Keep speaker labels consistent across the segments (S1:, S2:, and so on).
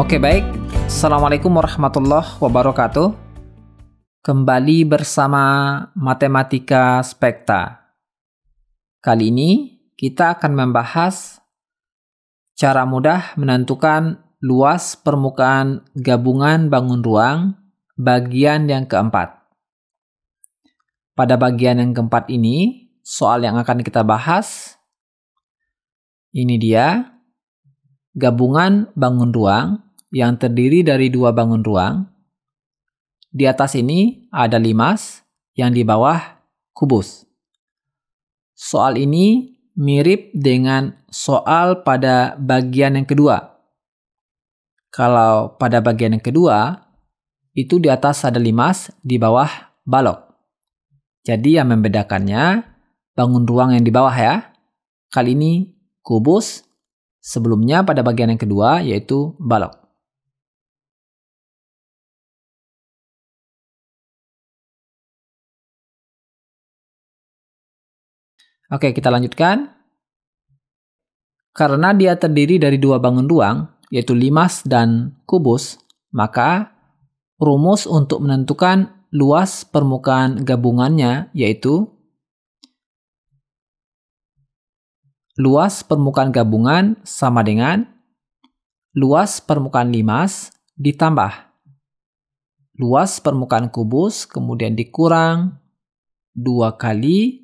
S1: Oke baik, Assalamualaikum warahmatullahi wabarakatuh. Kembali bersama Matematika Spekta. Kali ini kita akan membahas cara mudah menentukan luas permukaan gabungan bangun ruang bagian yang keempat. Pada bagian yang keempat ini, soal yang akan kita bahas ini dia gabungan bangun ruang yang terdiri dari dua bangun ruang. Di atas ini ada limas, yang di bawah kubus. Soal ini mirip dengan soal pada bagian yang kedua. Kalau pada bagian yang kedua, itu di atas ada limas, di bawah balok. Jadi yang membedakannya bangun ruang yang di bawah ya. Kali ini kubus sebelumnya pada bagian yang kedua yaitu balok. Oke, kita lanjutkan. Karena dia terdiri dari dua bangun ruang, yaitu limas dan kubus, maka rumus untuk menentukan luas permukaan gabungannya yaitu luas permukaan gabungan sama dengan luas permukaan limas ditambah luas permukaan kubus kemudian dikurang dua kali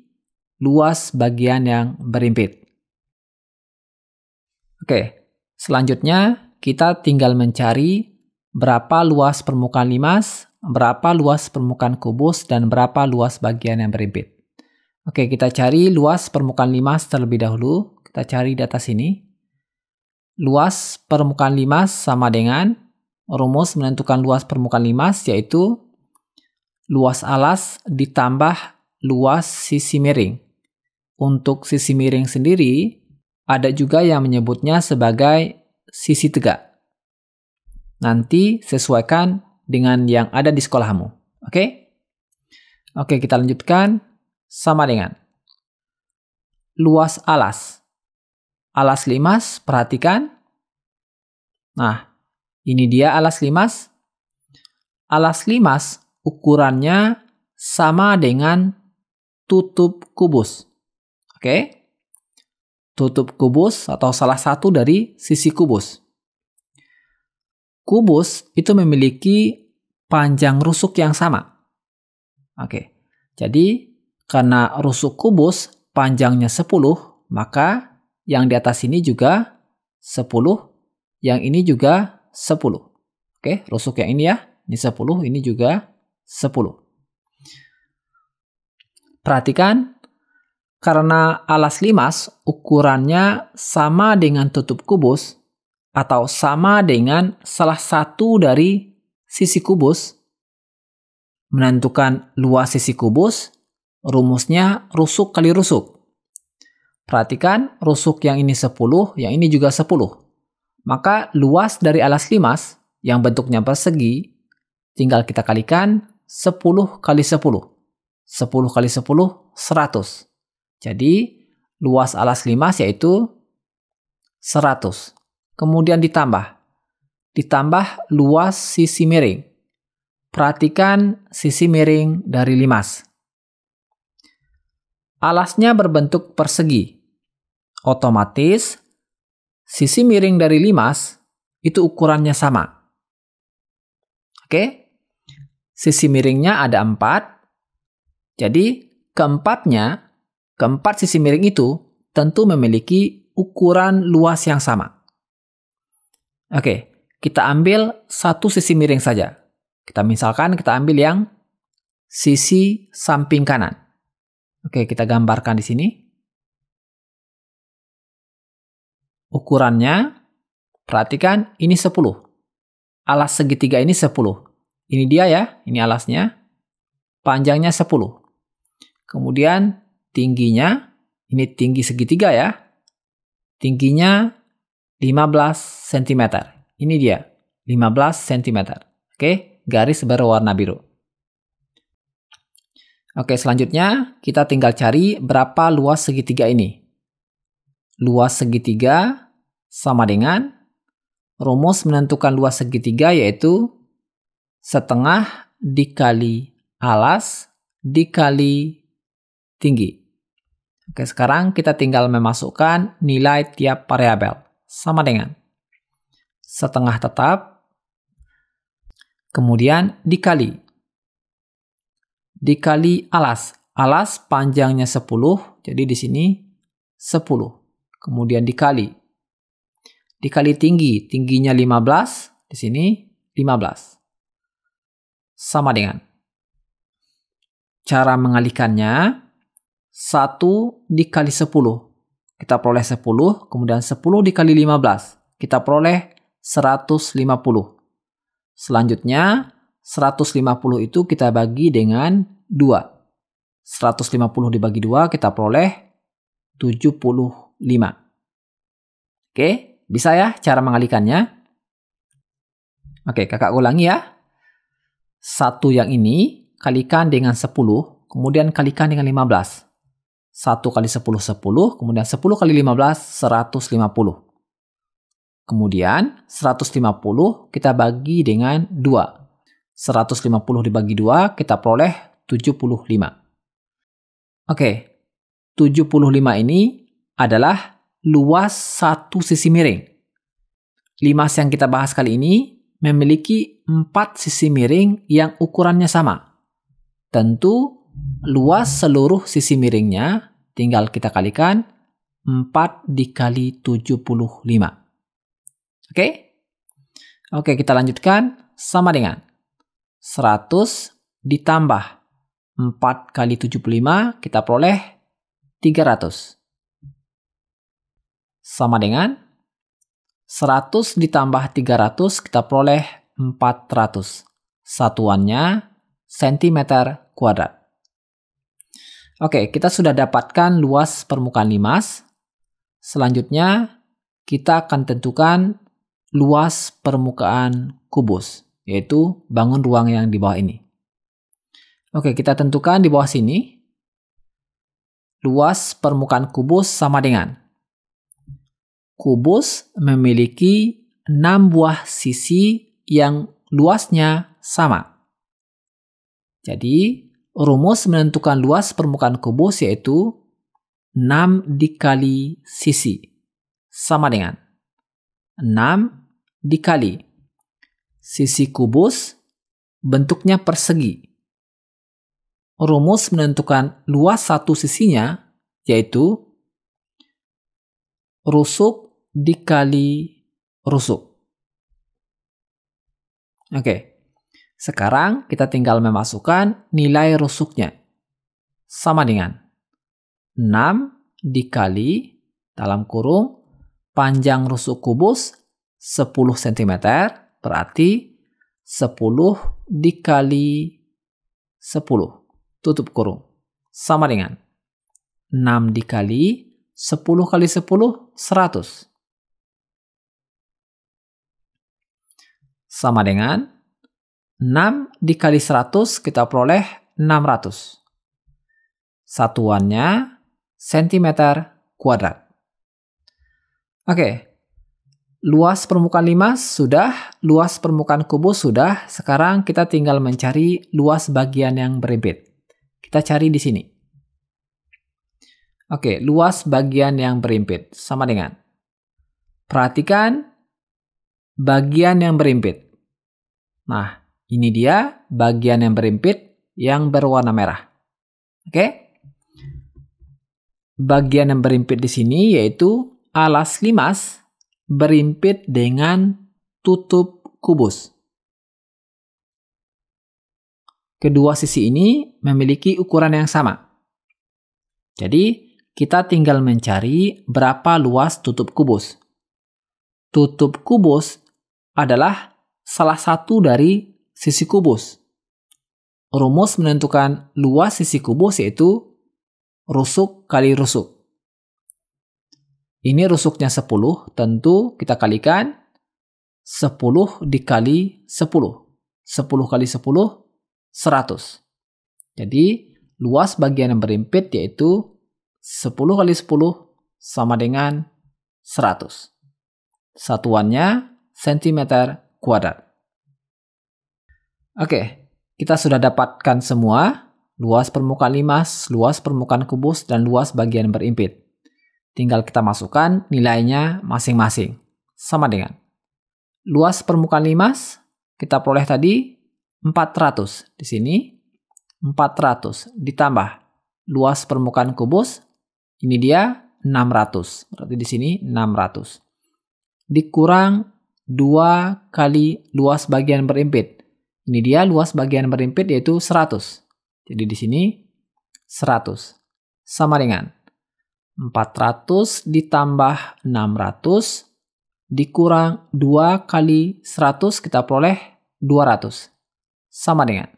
S1: luas bagian yang berimpit. Oke, selanjutnya kita tinggal mencari berapa luas permukaan limas, berapa luas permukaan kubus, dan berapa luas bagian yang berimpit. Oke, kita cari luas permukaan limas terlebih dahulu. Kita cari data sini. Luas permukaan limas sama dengan rumus menentukan luas permukaan limas yaitu luas alas ditambah luas sisi miring. Untuk sisi miring sendiri, ada juga yang menyebutnya sebagai sisi tegak. Nanti sesuaikan dengan yang ada di sekolahmu. Oke? Oke, kita lanjutkan sama dengan luas alas. Alas limas, perhatikan. Nah, ini dia alas limas. Alas limas ukurannya sama dengan tutup kubus. Oke? Tutup kubus atau salah satu dari sisi kubus. Kubus itu memiliki panjang rusuk yang sama. Oke. Jadi karena rusuk kubus panjangnya 10, maka yang di atas ini juga 10, yang ini juga 10. Oke, rusuk yang ini ya, ini 10, ini juga 10. Perhatikan, karena alas limas ukurannya sama dengan tutup kubus atau sama dengan salah satu dari sisi kubus, menentukan luas sisi kubus Rumusnya rusuk kali rusuk. Perhatikan rusuk yang ini 10, yang ini juga 10. Maka luas dari alas limas yang bentuknya persegi tinggal kita kalikan 10 kali 10. 10 kali 10 100. Jadi luas alas limas yaitu 100. Kemudian ditambah ditambah luas sisi miring. Perhatikan sisi miring dari limas. Alasnya berbentuk persegi. Otomatis, sisi miring dari limas itu ukurannya sama. Oke? Sisi miringnya ada empat. Jadi, keempatnya, keempat sisi miring itu tentu memiliki ukuran luas yang sama. Oke, kita ambil satu sisi miring saja. Kita misalkan kita ambil yang sisi samping kanan. Oke, kita gambarkan di sini. Ukurannya, perhatikan ini 10. Alas segitiga ini 10. Ini dia ya, ini alasnya. Panjangnya 10. Kemudian tingginya, ini tinggi segitiga ya. Tingginya 15 cm. Ini dia, 15 cm. Oke, garis berwarna biru. Oke, selanjutnya kita tinggal cari berapa luas segitiga ini. Luas segitiga sama dengan rumus menentukan luas segitiga yaitu setengah dikali alas dikali tinggi. Oke, sekarang kita tinggal memasukkan nilai tiap variabel sama dengan setengah tetap kemudian dikali dikali alas. Alas panjangnya 10, jadi di sini 10. Kemudian dikali. Dikali tinggi, tingginya 15, di sini 15. Sama dengan. Cara mengalihkannya, 1 dikali 10. Kita peroleh 10, kemudian 10 dikali 15. Kita peroleh 150. Selanjutnya, 150 itu kita bagi dengan 2. 150 dibagi 2 kita peroleh 75. Oke, bisa ya cara mengalikannya? Oke, kakak ulangi ya. Satu yang ini kalikan dengan 10, kemudian kalikan dengan 15. 1 kali 10, 10, kemudian 10 kali 15, 150. Kemudian 150 kita bagi dengan 2. 150 dibagi 2 kita peroleh 75. Oke, 75 ini adalah luas satu sisi miring. Limas yang kita bahas kali ini memiliki empat sisi miring yang ukurannya sama. Tentu luas seluruh sisi miringnya tinggal kita kalikan 4 dikali 75. Oke? Oke, kita lanjutkan sama dengan 100 ditambah 4 kali 75 kita peroleh 300. Sama dengan 100 ditambah 300 kita peroleh 400. Satuannya sentimeter kuadrat. Oke, kita sudah dapatkan luas permukaan limas. Selanjutnya, kita akan tentukan luas permukaan kubus yaitu bangun ruang yang di bawah ini. Oke, kita tentukan di bawah sini luas permukaan kubus sama dengan kubus memiliki 6 buah sisi yang luasnya sama. Jadi, rumus menentukan luas permukaan kubus yaitu 6 dikali sisi. Sama dengan 6 dikali sisi kubus, bentuknya persegi. Rumus menentukan luas satu sisinya, yaitu rusuk dikali rusuk. Oke, sekarang kita tinggal memasukkan nilai rusuknya. Sama dengan 6 dikali dalam kurung panjang rusuk kubus 10 cm Berarti 10 dikali 10. Tutup kurung. Sama dengan 6 dikali 10 kali 10, 100. Sama dengan 6 dikali 100 kita peroleh 600. Satuannya sentimeter kuadrat. Oke, Luas permukaan limas sudah, luas permukaan kubus sudah. Sekarang kita tinggal mencari luas bagian yang berimpit. Kita cari di sini. Oke, luas bagian yang berimpit sama dengan. Perhatikan bagian yang berimpit. Nah, ini dia bagian yang berimpit yang berwarna merah. Oke? Bagian yang berimpit di sini yaitu alas limas berimpit dengan tutup kubus. Kedua sisi ini memiliki ukuran yang sama. Jadi, kita tinggal mencari berapa luas tutup kubus. Tutup kubus adalah salah satu dari sisi kubus. Rumus menentukan luas sisi kubus yaitu rusuk kali rusuk. Ini rusuknya 10, tentu kita kalikan 10 dikali 10. 10 kali 10, 100. Jadi, luas bagian yang berimpit yaitu 10 kali 10 sama dengan 100. Satuannya cm kuadrat. Oke, kita sudah dapatkan semua luas permukaan limas, luas permukaan kubus, dan luas bagian berimpit. Tinggal kita masukkan nilainya masing-masing. Sama dengan luas permukaan limas kita peroleh tadi 400 di sini 400 ditambah luas permukaan kubus ini dia 600 berarti di sini 600 dikurang 2 kali luas bagian berimpit ini dia luas bagian berimpit yaitu 100 jadi di sini 100 sama dengan 400 ditambah 600 dikurang 2 kali 100 kita peroleh 200. Sama dengan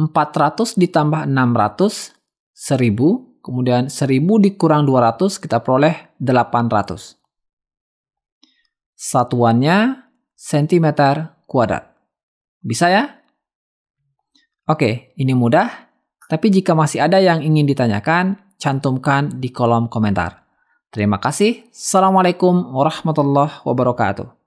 S1: 400 ditambah 600 1000, kemudian 1000 dikurang 200 kita peroleh 800. Satuannya sentimeter kuadrat. Bisa ya? Oke, ini mudah. Tapi jika masih ada yang ingin ditanyakan, cantumkan di kolom komentar. Terima kasih. Assalamualaikum warahmatullahi wabarakatuh.